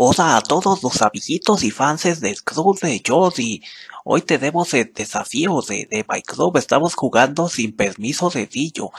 Hola a todos los amiguitos y fans del club de Jordi. Hoy tenemos el desafío de, de My Estamos jugando sin permiso de Dillo.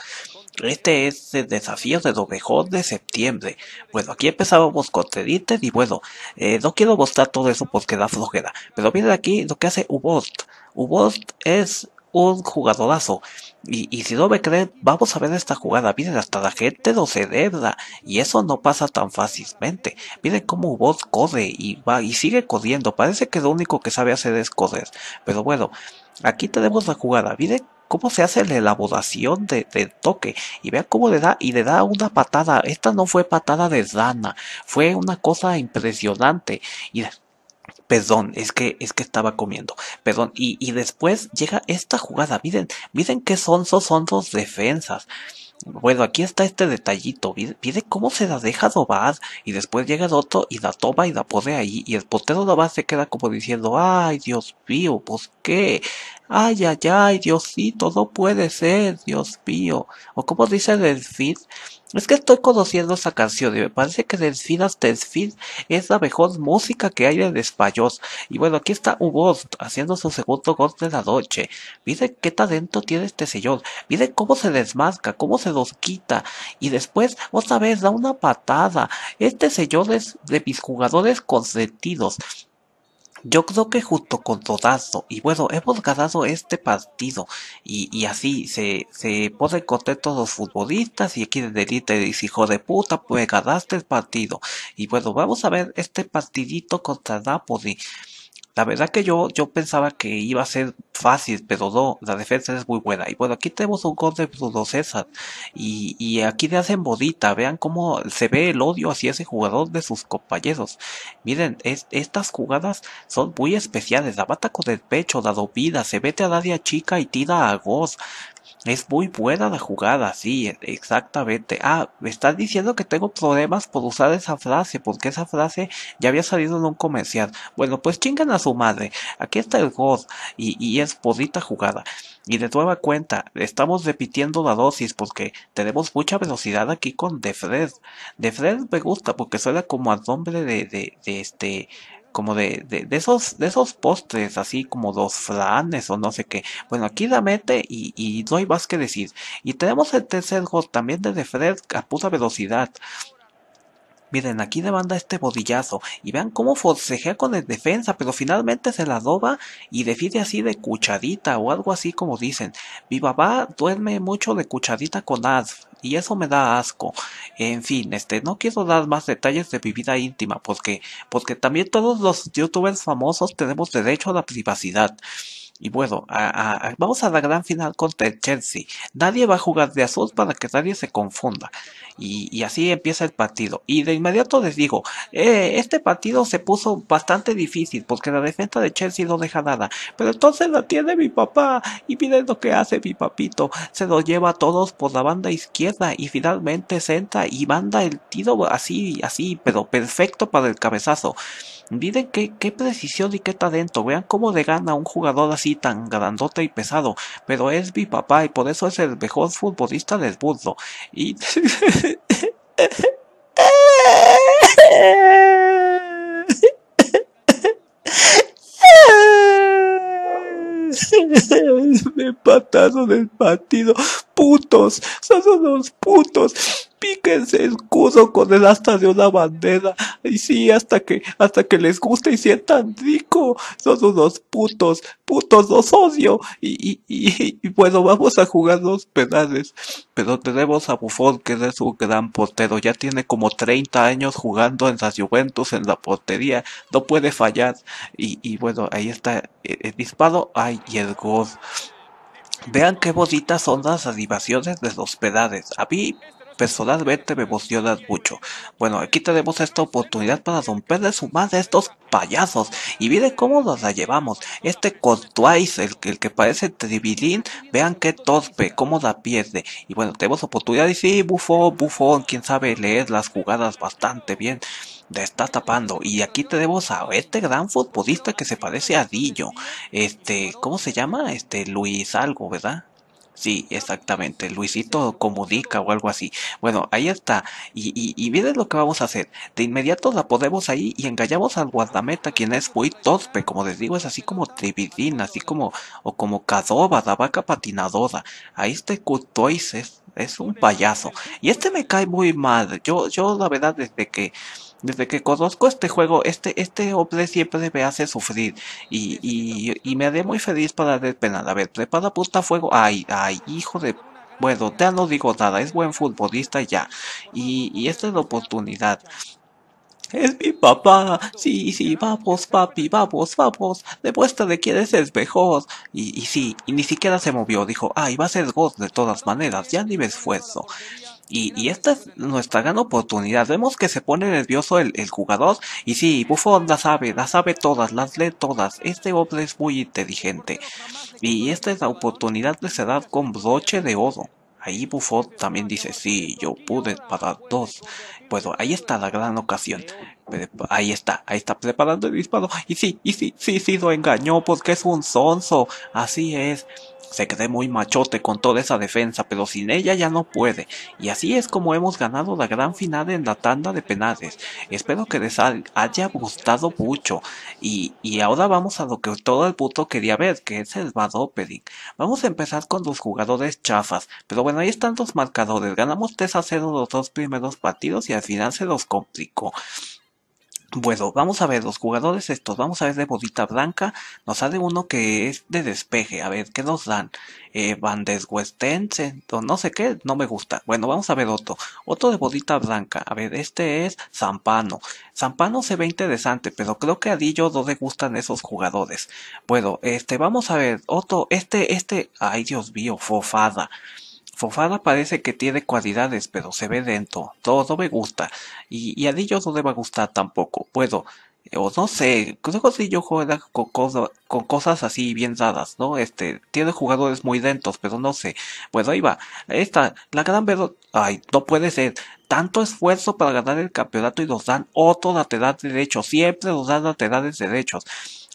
Este es el desafío de lo mejor de septiembre. Bueno, aquí empezábamos con Tenientes y bueno, eh, no quiero mostrar todo eso porque da flojera. Pero miren aquí lo que hace Ubost. Ubost es un jugadorazo. Y, si no me creen, vamos a ver esta jugada. Miren, hasta la gente lo celebra. Y eso no pasa tan fácilmente. Miren cómo Bot corre y va y sigue corriendo. Parece que lo único que sabe hacer es correr. Pero bueno, aquí tenemos la jugada. Miren cómo se hace la elaboración de, del toque. Y vean cómo le da, y le da una patada. Esta no fue patada de Dana. Fue una cosa impresionante. Y perdón, es que, es que estaba comiendo, perdón. Y, y después llega esta jugada, miren, miren que son, son dos defensas. Bueno, aquí está este detallito. miren cómo se la deja dobar. Y después llega el otro y la toma y la pone ahí. Y el portero Dobad se queda como diciendo, ay, Dios mío, pues qué? Ay, ay, ay, Dios sí, todo puede ser, Dios mío. O como dice Delfín, es que estoy conociendo esa canción y me parece que Delfín hasta Delfín es la mejor música que hay en español. Y bueno, aquí está Ugost haciendo su segundo gol de la noche. Miren qué talento tiene este señor. Miren cómo se desmasca, cómo se los quita. Y después, otra vez, da una patada. Este señor es de mis jugadores consentidos. Yo creo que junto con Todazo, y bueno, hemos ganado este partido, y, y así se, se encontrar todos los futbolistas y aquí quieren dice hijo de puta, pues ganaste el partido. Y bueno, vamos a ver este partidito contra Napoli. La verdad que yo, yo pensaba que iba a ser fácil, pero no, la defensa es muy buena. Y bueno, aquí tenemos un gol de Bruno César. Y, aquí le hacen bodita, vean cómo se ve el odio hacia ese jugador de sus compañeros. Miren, estas jugadas son muy especiales, la bata con el pecho, la vida, se vete a la a chica y tira a Goz. Es muy buena la jugada, sí, exactamente. Ah, me están diciendo que tengo problemas por usar esa frase, porque esa frase ya había salido en un comercial. Bueno, pues chingan a su madre. Aquí está el God y, y es podita jugada. Y de nueva cuenta, estamos repitiendo la dosis porque tenemos mucha velocidad aquí con Defred. Defred me gusta porque suena como al nombre de, de, este como de, de, esos de esos postres así como dos flanes o no sé qué bueno aquí la mete y, y no hay más que decir y tenemos el tercer gol también de Fred a puta velocidad Miren, aquí le manda este bodillazo y vean cómo forcejea con el defensa, pero finalmente se la doba y decide así de cuchadita o algo así como dicen. Mi papá duerme mucho de cuchadita con az y eso me da asco. En fin, este, no quiero dar más detalles de mi vida íntima porque, porque también todos los youtubers famosos tenemos derecho a la privacidad y bueno, vamos a la gran final contra el Chelsea. Nadie va a jugar de azul para que nadie se confunda. Y, así empieza el partido. Y de inmediato les digo, eh, este partido se puso bastante difícil porque la defensa de Chelsea no deja nada. Pero entonces la tiene mi papá. Y miren lo que hace mi papito. Se lo lleva a todos por la banda izquierda y finalmente senta y manda el tiro así, así, pero perfecto para el cabezazo. Miren qué, qué precisión y qué talento. Vean cómo le gana un jugador así tan grandote y pesado. Pero es mi papá y por eso es el mejor futbolista del mundo. Y... Me patado partido putos, son unos putos. Píquense escudo con el asta de una bandera. Y sí, hasta que, hasta que les guste y sientan rico. Son unos putos, putos, los odio. Y, y, y, y bueno, vamos a jugar los penales. Pero tenemos a Buffon, que es un gran portero. Ya tiene como 30 años jugando en la Juventus, en la portería. No puede fallar. Y, y bueno, ahí está el, eh, el eh, disparo. Ay, y el gol. Vean qué bonitas son las animaciones de los pedales. A mí personalmente me emocionan mucho. Bueno, aquí tenemos esta oportunidad para romperle su madre de estos payasos. Y miren cómo nos la llevamos. Este con Twice, el, que parece trivilín, vean qué torpe, cómo la pierde. Y bueno, tenemos oportunidad y sí, bufón, bufón, quién sabe leer las jugadas bastante bien de está tapando. Y aquí te debo a este gran futbolista que se parece a Dillo. Este, ¿cómo se llama? Este, Luis algo, ¿verdad? Sí, exactamente. Luisito Comudica o algo así. Bueno, ahí está. Y, y, miren lo que vamos a hacer. De inmediato la podemos ahí y engañamos al guardameta, quien es muy tospe. Como les digo, es así como trividina, así como, o como cadoba, la vaca patinadora. Ahí está Cutoises. Es un payaso. Y este me cae muy mal. Yo, yo la verdad, desde que desde que conozco este juego, este, este hombre siempre me hace sufrir. Y, y, y me haré muy feliz para despenar. A ver, prepara puta fuego. Ay, ay, hijo de... Bueno, ya no digo nada, es buen futbolista ya. Y, y esta es la oportunidad. Es mi papá. Sí, sí, vamos, papi, vamos, vamos. de quién es el mejor. Y, y sí, y ni siquiera se movió. Dijo, ay, va a ser gol de todas maneras, ya ni me esfuerzo. Y, y esta es nuestra gran oportunidad. Vemos que se pone nervioso el, jugador. Y sí, Buffon la sabe, la sabe todas, las lee todas. Este hombre es muy inteligente. Y esta es la oportunidad de cerrar con broche de oro. Ahí Buffon también dice, sí, yo pude parar dos. Pues ahí está la gran ocasión. Ahí está, ahí está preparando el disparo. Y sí, y sí, sí, sí, lo engañó porque es un sonso. Así es. Se cree muy machote con toda esa defensa, pero sin ella ya no puede. Y así es como hemos ganado la gran final en la tanda de penales. Espero que les haya gustado mucho. Y, ahora vamos a lo que todo el puto quería ver, que es el opening. Vamos a empezar con los jugadores chafas, pero bueno, ahí están los marcadores. Ganamos 3 a 0 los dos primeros partidos y al final se los complicó. Bueno, vamos a ver los jugadores estos. Vamos a ver de bodita blanca. Nos sale uno que es de despeje. A ver, ¿qué nos dan? Eh, Van Westense, no sé qué, no me gusta. Bueno, vamos a ver otro. Otro de bodita blanca. A ver, este es Zampano. Zampano se ve interesante, pero creo que a Dillo no le gustan esos jugadores. Bueno, este, vamos a ver otro. Este, este, ay Dios mío, Fofada. Fofana parece que tiene cualidades, pero se ve lento. Todo me gusta. Y, y a no le va a gustar tampoco. Puedo eh, o no sé, creo que juega con, con cosas así bien dadas, ¿no? Este, tiene jugadores muy lentos, pero no sé. Bueno, ahí va. Esta, la gran verdad. Ay, no puede ser. Tanto esfuerzo para ganar el campeonato y nos dan otro lateral derecho. Siempre nos dan laterales derechos.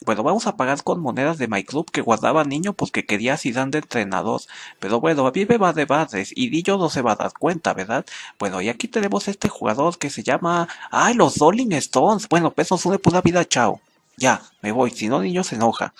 Bueno, vamos a pagar con monedas de my club que guardaba niño porque quería a Zidane de entrenador. Pero bueno, a vive va de bases y Dillo no se va a dar cuenta, ¿verdad? Bueno, y aquí tenemos este jugador que se llama... ¡Ay, los Rolling Stones! Bueno, pesos, pues, de pura vida, chao. Ya, me voy, si no niño se enoja.